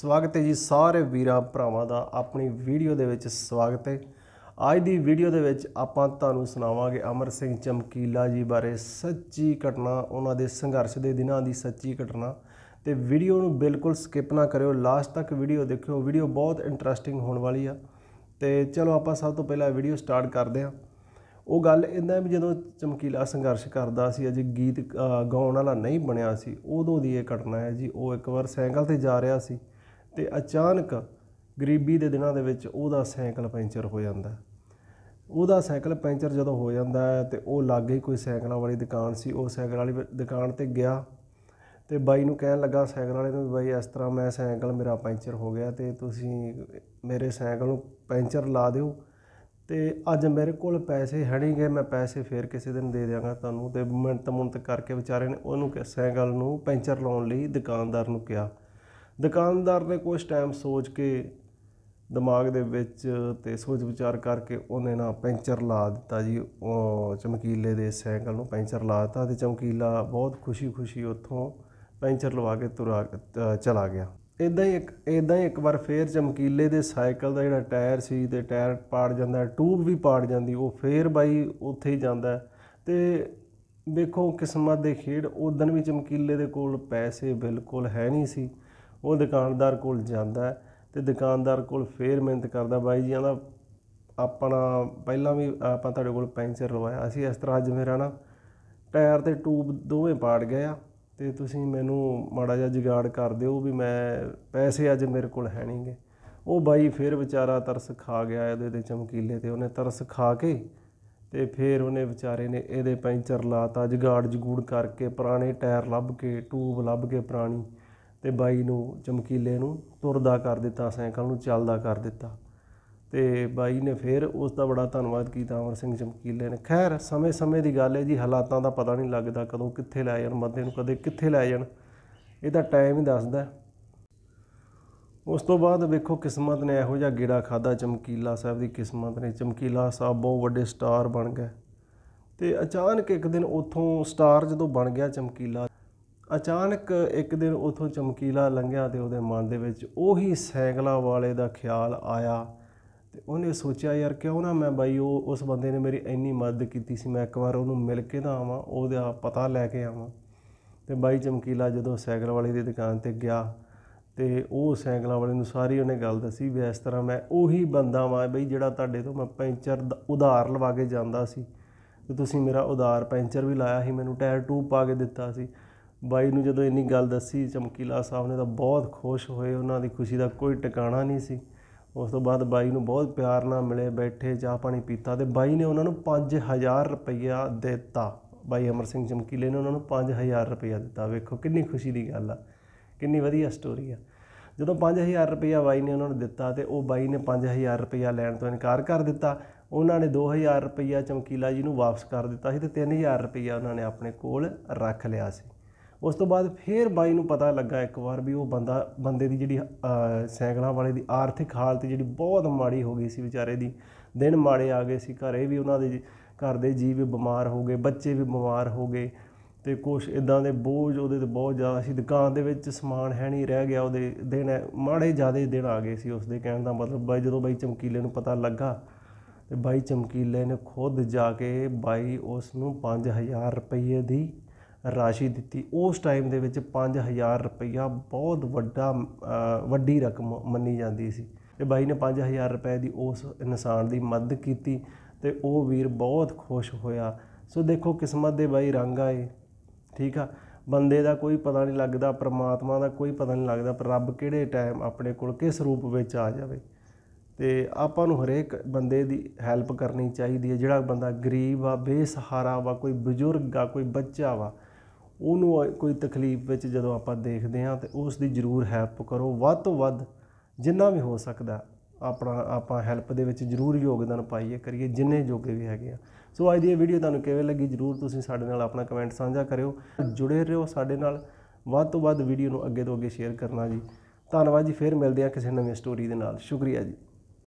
ਸਵਾਗਤ ਹੈ ਜੀ ਸਾਰੇ ਵੀਰਾਂ ਭਰਾਵਾਂ ਦਾ ਆਪਣੀ ਵੀਡੀਓ ਦੇ ਵਿੱਚ ਸਵਾਗਤ ਹੈ ਅੱਜ ਦੀ ਵੀਡੀਓ ਦੇ ਵਿੱਚ ਆਪਾਂ ਤੁਹਾਨੂੰ ਸੁਣਾਵਾਂਗੇ ਅਮਰ ਸਿੰਘ ਚਮਕੀਲਾ ਜੀ ਬਾਰੇ ਸੱਚੀ ਘਟਨਾ ਉਹਨਾਂ ਦੇ ਸੰਘਰਸ਼ ਦੇ ਦਿਨਾਂ ਦੀ ਸੱਚੀ ਘਟਨਾ ਤੇ ਵੀਡੀਓ ਨੂੰ ਬਿਲਕੁਲ ਸਕਿਪ ਨਾ ਕਰਿਓ ਲਾਸਟ ਤੱਕ ਵੀਡੀਓ ਦੇਖਿਓ ਵੀਡੀਓ ਬਹੁਤ ਇੰਟਰਸਟਿੰਗ ਹੋਣ ਵਾਲੀ ਆ ਤੇ ਚਲੋ ਆਪਾਂ ਸਭ ਤੋਂ ਪਹਿਲਾਂ ਵੀਡੀਓ ਸਟਾਰਟ ਕਰਦੇ ਹਾਂ ਉਹ ਗੱਲ ਇੰਦਾ ਵੀ ਜਦੋਂ ਚਮਕੀਲਾ ਸੰਘਰਸ਼ ਕਰਦਾ ਸੀ ਅਜੇ ਗੀਤ ਗਾਉਣ ਵਾਲਾ ਨਹੀਂ ਬਣਿਆ ਸੀ ਉਦੋਂ ਦੀ ਇਹ ਘਟਨਾ ਹੈ ਜੀ ਉਹ ਇੱਕ ਵਾਰ ਸਾਈਕਲ ਤੇ ਜਾ ਰਿਹਾ ਸੀ ਤੇ ਅਚਾਨਕ ਗਰੀਬੀ ਦੇ ਦਿਨਾਂ ਦੇ ਵਿੱਚ ਉਹਦਾ ਸਾਈਕਲ ਪੈਂਚਰ ਹੋ ਜਾਂਦਾ ਉਹਦਾ ਸਾਈਕਲ ਪੈਂਚਰ ਜਦੋਂ ਹੋ ਜਾਂਦਾ ਤੇ ਉਹ ਲਾਗੇ ਕੋਈ ਸਾਈਕਲਾਂ ਵਾਲੀ ਦੁਕਾਨ ਸੀ ਉਹ ਸਾਈਕਲ ਵਾਲੀ ਦੁਕਾਨ ਤੇ ਗਿਆ ਤੇ ਬਾਈ ਨੂੰ ਕਹਿਣ ਲੱਗਾ ਸਾਈਕਲ ਵਾਲੇ ਨੂੰ ਬਾਈ ਇਸ ਤਰ੍ਹਾਂ ਮੈਂ ਸਾਈਕਲ ਮੇਰਾ ਪੈਂਚਰ ਹੋ ਗਿਆ ਤੇ ਤੁਸੀਂ ਮੇਰੇ ਸਾਈਕਲ ਨੂੰ ਪੈਂਚਰ ਲਾ ਦਿਓ ਤੇ ਅੱਜ ਮੇਰੇ ਕੋਲ ਪੈਸੇ ਹੈ ਨਹੀਂ ਗਏ ਮੈਂ ਪੈਸੇ ਫੇਰ ਕਿਸੇ ਦਿਨ ਦੇ ਦਿਆਂਗਾ ਤੁਹਾਨੂੰ ਤੇ ਮਿੰਟ ਮੁੰਟ ਕਰਕੇ ਵਿਚਾਰੇ ਨੇ ਉਹਨੂੰ ਸਾਈਕਲ ਨੂੰ ਪੈਂਚਰ ਲਾਉਣ ਲਈ ਦੁਕਾਨਦਾਰ ਨੂੰ ਕਿਹਾ ਦੁਕਾਨਦਾਰ ਨੇ ਕੁਝ ਟਾਈਮ ਸੋਚ ਕੇ ਦਿਮਾਗ ਦੇ ਵਿੱਚ ਤੇ ਸੋਚ ਵਿਚਾਰ ਕਰਕੇ ਉਹਨੇ ਨਾ ਪੈਂਚਰ ਲਾ ਦਿੱਤਾ ਜੀ ਉਹ ਚਮਕੀਲੇ ਦੇ ਸਾਈਕਲ ਨੂੰ ਪੈਂਚਰ ਲਾ ਦਿੱਤਾ ਤੇ ਚਮਕੀਲਾ ਬਹੁਤ ਖੁਸ਼ੀ-ਖੁਸ਼ੀ ਉੱਥੋਂ ਪੈਂਚਰ ਲਵਾ ਕੇ ਤੁਰਾ ਚਲਾ ਗਿਆ ਇਦਾਂ ਹੀ ਇੱਕ ਇਦਾਂ ਹੀ ਇੱਕ ਵਾਰ ਫੇਰ ਚਮਕੀਲੇ ਦੇ ਸਾਈਕਲ ਦਾ ਜਿਹੜਾ ਟਾਇਰ ਸੀ ਤੇ ਟਾਇਰ ਪਾੜ ਜਾਂਦਾ ਟੂਬ ਵੀ ਪਾੜ ਜਾਂਦੀ ਉਹ ਫੇਰ ਬਾਈ ਉੱਥੇ ਹੀ ਜਾਂਦਾ ਤੇ ਦੇਖੋ ਕਿਸਮਤ ਦੇ ਖੇਡ ਦਿਨ ਵੀ ਚਮਕੀਲੇ ਦੇ ਕੋਲ ਪੈਸੇ ਬਿਲਕੁਲ ਹੈ ਨਹੀਂ ਸੀ ਉਹ ਦੁਕਾਨਦਾਰ ਕੋਲ ਜਾਂਦਾ ਤੇ ਦੁਕਾਨਦਾਰ ਕੋਲ ਫੇਰ ਮਿਹਨਤ ਕਰਦਾ ਬਾਈ ਜੀ ਆਂਦਾ ਆਪਣਾ ਪਹਿਲਾਂ ਵੀ ਆਪਾਂ ਤੁਹਾਡੇ ਕੋਲ ਪੈਂਚਰ ਲਵਾਇਆ ਅਸੀਂ ਇਸ ਤਰ੍ਹਾਂ ਜਿਵੇਂ ਰਹਿਣਾ ਨਾ ਟਾਇਰ ਤੇ ਟੂਬ ਦੋਵੇਂ ਪਾੜ ਗਏ ਆ ਤੇ ਤੁਸੀਂ ਮੈਨੂੰ ਮਾੜਾ ਜਿਹਾ ਜਿਗਾੜ ਕਰ ਦਿਓ ਵੀ ਮੈਂ ਪੈਸੇ ਅੱਜ ਮੇਰੇ ਕੋਲ ਹੈ ਨਹੀਂਗੇ ਉਹ ਬਾਈ ਫੇਰ ਵਿਚਾਰਾ ਤਰਸ ਖਾ ਗਿਆ ਇਹਦੇ ਤੇ ਚਮਕੀਲੇ ਤੇ ਉਹਨੇ ਤਰਸ ਖਾ ਕੇ ਤੇ ਫੇਰ ਉਹਨੇ ਵਿਚਾਰੇ ਨੇ ਇਹਦੇ ਪੈਂਚਰ ਲਾਤਾ ਜਿਗਾੜ ਜਗੂੜ ਕਰਕੇ ਪੁਰਾਣੇ ਟਾਇਰ ਲੱਭ ਕੇ ਟੂਬ ਲੱਭ ਕੇ ਪੁਰਾਣੀ ਤੇ ਬਾਈ ਨੂੰ ਚਮਕੀਲੇ ਨੂੰ ਤੁਰਦਾ ਕਰ ਦਿੱਤਾ ਸਾਈਕਲ ਨੂੰ ਚੱਲਦਾ ਕਰ ਦਿੱਤਾ ਤੇ ਬਾਈ ਨੇ ਫਿਰ ਉਸ ਦਾ ਬੜਾ ਧੰਨਵਾਦ ਕੀਤਾ ਅਮਰ ਸਿੰਘ ਚਮਕੀਲੇ ਨੇ ਖੈਰ ਸਮੇਂ-ਸਮੇਂ ਦੀ ਗੱਲ ਹੈ ਜੀ ਹਾਲਾਤਾਂ ਦਾ ਪਤਾ ਨਹੀਂ ਲੱਗਦਾ ਕਦੋਂ ਕਿੱਥੇ ਲੈ ਜਾਣ ਬੰਦੇ ਨੂੰ ਕਦੇ ਕਿੱਥੇ ਲੈ ਜਾਣ ਇਹ ਤਾਂ ਟਾਈਮ ਹੀ ਦੱਸਦਾ ਉਸ ਤੋਂ ਬਾਅਦ ਵੇਖੋ ਕਿਸਮਤ ਨੇ ਇਹੋ ਜਿਹਾ ਗੇੜਾ ਖਾਦਾ ਚਮਕੀਲਾ ਸਾਹਿਬ ਦੀ ਕਿਸਮਤ ਨੇ ਚਮਕੀਲਾ ਸਾਹਿਬ ਬਹੁਤ ਵੱਡੇ ਸਟਾਰ ਬਣ ਗਏ ਤੇ ਅਚਾਨਕ ਇੱਕ ਦਿਨ ਉਥੋਂ ਸਟਾਰ ਜਦੋਂ ਬਣ ਗਿਆ ਚਮਕੀਲਾ ਅਚਾਨਕ ਇੱਕ ਦਿਨ ਉਥੋਂ ਚਮਕੀਲਾ ਲੰਘਿਆ ਤੇ ਉਹਦੇ ਮਨ ਦੇ ਵਿੱਚ ਉਹੀ ਸਾਈਕਲਾਂ ਵਾਲੇ ਦਾ ਖਿਆਲ ਆਇਆ ਤੇ ਉਹਨੇ ਸੋਚਿਆ ਯਾਰ ਕਿਉਂ ਨਾ ਮੈਂ ਬਾਈ ਉਹ ਉਸ ਬੰਦੇ ਨੇ ਮੇਰੀ ਇੰਨੀ ਮਦਦ ਕੀਤੀ ਸੀ ਮੈਂ ਇੱਕ ਵਾਰ ਉਹਨੂੰ ਮਿਲ ਕੇ ਤਾਂ ਆਵਾਂ ਉਹਦਾ ਪਤਾ ਲੈ ਕੇ ਆਵਾਂ ਤੇ ਬਾਈ ਚਮਕੀਲਾ ਜਦੋਂ ਸਾਈਕਲ ਵਾਲੇ ਦੀ ਦੁਕਾਨ ਤੇ ਗਿਆ ਤੇ ਉਹ ਸਾਈਕਲਾਂ ਵਾਲੇ ਨੂੰ ਸਾਰੀ ਉਹਨੇ ਗੱਲ ਦੱਸੀ ਵੀ ਇਸ ਤਰ੍ਹਾਂ ਮੈਂ ਉਹੀ ਬੰਦਾ ਵਾਂ ਬਈ ਜਿਹੜਾ ਤੁਹਾਡੇ ਤੋਂ ਮੈਂ ਪੈਂਚਰ ਉਧਾਰ ਲਵਾ ਕੇ ਜਾਂਦਾ ਸੀ ਤੇ ਤੁਸੀਂ ਮੇਰਾ ਉਧਾਰ ਪੈਂਚਰ ਵੀ ਲਾਇਆ ਸੀ ਮੈਨੂੰ ਟਾਇਰ ਟੂਬ ਪਾ ਕੇ ਦਿੱਤਾ ਸੀ ਬਾਈ ਨੂੰ ਜਦੋਂ ਇੰਨੀ ਗੱਲ ਦੱਸੀ ਚਮਕੀਲਾ ਸਾਹਿਬ ਨੇ ਤਾਂ ਬਹੁਤ ਖੁਸ਼ ਹੋਏ ਉਹਨਾਂ ਦੀ ਖੁਸ਼ੀ ਦਾ ਕੋਈ ਟਿਕਾਣਾ ਨਹੀਂ ਸੀ ਉਸ ਤੋਂ ਬਾਅਦ ਬਾਈ ਨੂੰ ਬਹੁਤ ਪਿਆਰ ਨਾਲ ਮਿਲੇ ਬੈਠੇ ਚਾਹ ਪਾਣੀ ਪੀਤਾ ਤੇ ਬਾਈ ਨੇ ਉਹਨਾਂ ਨੂੰ 5000 ਰੁਪਇਆ ਦਿੱਤਾ ਬਾਈ ਅਮਰ ਸਿੰਘ ਚਮਕੀਲੇ ਨੇ ਉਹਨਾਂ ਨੂੰ 5000 ਰੁਪਇਆ ਦਿੱਤਾ ਵੇਖੋ ਕਿੰਨੀ ਖੁਸ਼ੀ ਦੀ ਗੱਲ ਆ ਕਿੰਨੀ ਵਧੀਆ ਸਟੋਰੀ ਆ ਜਦੋਂ 5000 ਰੁਪਇਆ ਬਾਈ ਨੇ ਉਹਨਾਂ ਨੂੰ ਦਿੱਤਾ ਤੇ ਉਹ ਬਾਈ ਨੇ 5000 ਰੁਪਇਆ ਲੈਣ ਤੋਂ ਇਨਕਾਰ ਕਰ ਦਿੱਤਾ ਉਹਨਾਂ ਨੇ 2000 ਰੁਪਇਆ ਚਮਕੀਲਾ ਜੀ ਨੂੰ ਵਾਪਸ ਕਰ ਦਿੱਤਾ ਸੀ ਤੇ 3000 ਰੁਪਇਆ ਉਹਨਾਂ ਨੇ ਆਪਣੇ ਕੋਲ ਰੱਖ ਲਿਆ ਸੀ ਉਸ ਤੋਂ ਬਾਅਦ ਫੇਰ ਬਾਈ ਨੂੰ ਪਤਾ ਲੱਗਾ ਇੱਕ ਵਾਰ ਵੀ ਉਹ ਬੰਦਾ ਬੰਦੇ ਦੀ ਜਿਹੜੀ ਸਾਈਕਲਾਂ ਵਾਲੇ ਦੀ ਆਰਥਿਕ ਹਾਲਤ ਜਿਹੜੀ ਬਹੁਤ ਮਾੜੀ ਹੋ ਗਈ ਸੀ ਵਿਚਾਰੇ ਦੀ ਦਿਨ ਮਾੜੇ ਆ ਗਏ ਸੀ ਘਰੇ ਵੀ ਉਹਨਾਂ ਦੇ ਘਰ ਦੇ ਜੀਵ ਵੀ ਬਿਮਾਰ ਹੋ ਗਏ ਬੱਚੇ ਵੀ ਬਿਮਾਰ ਹੋ ਗਏ ਤੇ ਕੁਝ ਇਦਾਂ ਦੇ ਬੋਝ ਉਹਦੇ ਤੇ ਬਹੁਤ ਜ਼ਿਆਦਾ ਸੀ ਦੁਕਾਨ ਦੇ ਵਿੱਚ ਸਮਾਨ ਹੈ ਨਹੀਂ ਰਹਿ ਗਿਆ ਉਹਦੇ ਦਿਨ ਮਾੜੇ ਜ਼ਿਆਦੇ ਦਿਨ ਆ ਗਏ ਸੀ ਉਸਦੇ ਕਹਿਣ ਦਾ ਮਤਲਬ ਬਾਈ ਜਦੋਂ ਬਾਈ ਚਮਕੀਲੇ ਨੂੰ ਪਤਾ ਲੱਗਾ ਤੇ ਬਾਈ ਚਮਕੀਲੇ ਨੇ ਖੁਦ ਜਾ ਕੇ ਬਾਈ ਉਸ ਨੂੰ 5000 ਰੁਪਏ ਦੀ ਰਾਸ਼ੀ ਦਿੱਤੀ ਉਸ ਟਾਈਮ ਦੇ ਵਿੱਚ 5000 ਰੁਪਇਆ ਬਹੁਤ ਵੱਡਾ ਵੱਡੀ ਰਕਮ ਮੰਨੀ ਜਾਂਦੀ ਸੀ ਤੇ ਬਾਈ ਨੇ 5000 ਰੁਪਏ ਦੀ ਉਸ ਇਨਸਾਨ ਦੀ ਮਦਦ ਕੀਤੀ ਤੇ ਉਹ ਵੀਰ ਬਹੁਤ ਖੁਸ਼ ਹੋਇਆ ਸੋ ਦੇਖੋ ਕਿਸਮਤ ਦੇ ਬਾਈ ਰੰਗ ਆਏ ਠੀਕ ਆ ਬੰਦੇ ਦਾ ਕੋਈ ਪਤਾ ਨਹੀਂ ਲੱਗਦਾ ਪ੍ਰਮਾਤਮਾ ਦਾ ਕੋਈ ਪਤਾ ਨਹੀਂ ਲੱਗਦਾ ਪਰ ਰੱਬ ਕਿਹੜੇ ਟਾਈਮ ਆਪਣੇ ਕੋਲ ਕਿਸ ਰੂਪ ਵਿੱਚ ਆ ਜਾਵੇ ਤੇ ਆਪਾਂ ਨੂੰ ਹਰੇਕ ਬੰਦੇ ਦੀ ਹੈਲਪ ਕਰਨੀ ਚਾਹੀਦੀ ਹੈ ਜਿਹੜਾ ਬੰਦਾ ਗਰੀਬ ਆ ਬੇਸਹਾਰਾ ਵਾ ਕੋਈ ਬਜ਼ੁਰਗ ਆ ਕੋਈ ਬੱਚਾ ਵਾ ਉਹਨੂੰ ਕੋਈ ਤਕਲੀਫ ਵਿੱਚ ਜਦੋਂ ਆਪਾਂ ਦੇਖਦੇ ਹਾਂ ਤੇ ਉਸ ਦੀ ਜ਼ਰੂਰ ਹੈਲਪ ਕਰੋ ਵੱਧ ਤੋਂ ਵੱਧ ਜਿੰਨਾ ਵੀ ਹੋ ਸਕਦਾ ਆਪਣਾ ਆਪਾਂ ਹੈਲਪ ਦੇ ਵਿੱਚ ਜ਼ਰੂਰ ਯੋਗਦਾਨ ਪਾਈਏ ਕਰੀਏ ਜਿੰਨੇ ਜੋਗੇ ਵੀ ਹੈਗੇ ਆ ਸੋ ਅੱਜ ਦੀ ਇਹ ਵੀਡੀਓ ਤੁਹਾਨੂੰ ਕਿਵੇਂ ਲੱਗੀ ਜ਼ਰੂਰ ਤੁਸੀਂ ਸਾਡੇ ਨਾਲ ਆਪਣਾ ਕਮੈਂਟ ਸਾਂਝਾ ਕਰਿਓ ਜੁੜੇ ਰਹੋ ਸਾਡੇ ਨਾਲ ਵੱਧ ਤੋਂ ਵੱਧ ਵੀਡੀਓ ਨੂੰ ਅੱਗੇ ਤੋਂ ਅੱਗੇ ਸ਼ੇਅਰ ਕਰਨਾ ਜੀ ਧੰਨਵਾਦ ਜੀ ਫੇਰ ਮਿਲਦੇ ਆ ਕਿਸੇ ਨਵੀਂ ਸਟੋਰੀ ਦੇ ਨਾਲ ਸ਼ੁਕਰੀਆ ਜੀ